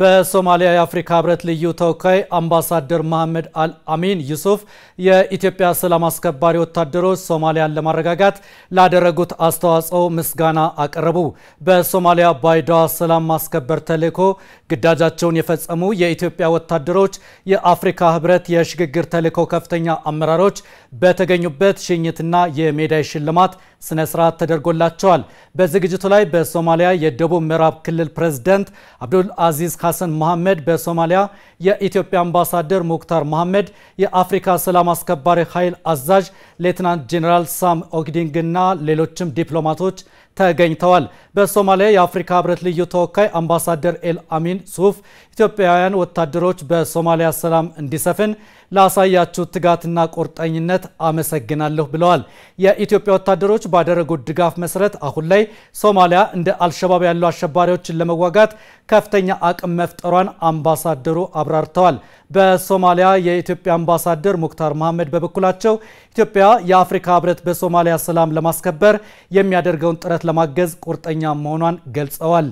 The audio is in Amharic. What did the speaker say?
በሶማሊያ የአፍሪካ ህብረት ልዩ ተወካይ አምባሳደር መሐመድ አልአሚን ዩሱፍ የኢትዮጵያ ሰላም አስከባሪ ወታደሮች ሶማሊያን ለማረጋጋት ላደረጉት አስተዋጽኦ ምስጋና አቀረቡ። በሶማሊያ ባይዳዋ ሰላም ማስከበር ተልዕኮ ግዳጃቸውን የፈጸሙ የኢትዮጵያ ወታደሮች የአፍሪካ ህብረት የሽግግር ተልዕኮ ከፍተኛ አመራሮች በተገኙበት ሽኝትና የሜዳይ ሽልማት ስነ ስርዓት ተደርጎላቸዋል። በዝግጅቱ ላይ በሶማሊያ የደቡብ ምዕራብ ክልል ፕሬዝደንት አብዱል አዚዝ ሐሰን መሐመድ በሶማሊያ የኢትዮጵያ አምባሳደር ሙክታር መሐመድ የአፍሪካ ሰላም አስከባሪ ኃይል አዛዥ ሌትናንት ጄኔራል ሳም ኦግዲንግና ሌሎችም ዲፕሎማቶች ተገኝተዋል። በሶማሊያ የአፍሪካ ህብረት ልዩ ተወካይ አምባሳደር ኤል አሚን ሱፍ ኢትዮጵያውያን ወታደሮች በሶማሊያ ሰላም እንዲሰፍን ላሳያችሁ ትጋትና ቁርጠኝነት አመሰግናለሁ ብለዋል። የኢትዮጵያ ወታደሮች ባደረጉት ድጋፍ መሰረት አሁን ላይ ሶማሊያ እንደ አልሸባብ ያሉ አሸባሪዎችን ለመዋጋት ከፍተኛ አቅም መፍጠሯን አምባሳደሩ አብራርተዋል። በሶማሊያ የኢትዮጵያ አምባሳደር ሙክታር መሐመድ በበኩላቸው ኢትዮጵያ የአፍሪካ ህብረት በሶማሊያ ሰላም ለማስከበር የሚያደርገውን ጥረት ለማገዝ ቁርጠኛ መሆኗን ገልጸዋል።